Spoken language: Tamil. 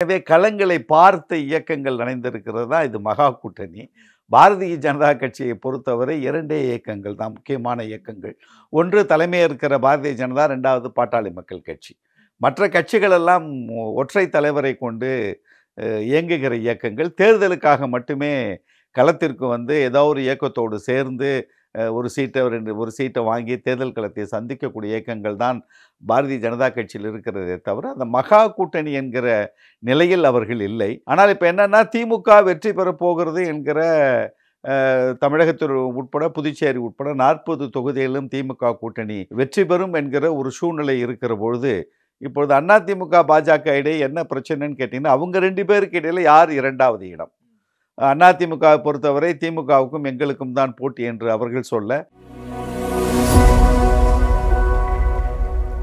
எனவே களங்களை பார்த்த இயக்கங்கள் நனைந்திருக்கிறது தான் இது மகா கூட்டணி பாரதிய ஜனதா கட்சியை பொறுத்தவரை இரண்டே இயக்கங்கள் தான் முக்கியமான இயக்கங்கள் ஒன்று தலைமை இருக்கிற பாரதிய ஜனதா ரெண்டாவது பாட்டாளி மக்கள் கட்சி மற்ற கட்சிகளெல்லாம் ஒற்றை தலைவரை கொண்டு இயங்குகிற இயக்கங்கள் தேர்தலுக்காக மட்டுமே களத்திற்கு வந்து ஏதோ ஒரு இயக்கத்தோடு சேர்ந்து ஒரு சீட்டை ரெண்டு ஒரு சீட்டை வாங்கி தேர்தல் களத்தை சந்திக்கக்கூடிய இயக்கங்கள் தான் பாரதிய ஜனதா கட்சியில் இருக்கிறதே தவிர அந்த மகா கூட்டணி என்கிற நிலையில் அவர்கள் இல்லை ஆனால் இப்போ என்னென்னா திமுக வெற்றி பெறப் போகிறது என்கிற தமிழகத்தில் உட்பட புதுச்சேரி உட்பட நாற்பது தொகுதியிலும் திமுக கூட்டணி வெற்றி பெறும் என்கிற ஒரு சூழ்நிலை இருக்கிற பொழுது இப்பொழுது அதிமுக பாஜக இடையே என்ன பிரச்சனைன்னு கேட்டிங்கன்னா அவங்க ரெண்டு பேருக்கு இடையில் யார் இரண்டாவது இடம் அதிமுகவை பொறுத்தவரை திமுகவுக்கும் எங்களுக்கும் தான் போட்டி என்று அவர்கள் சொல்ல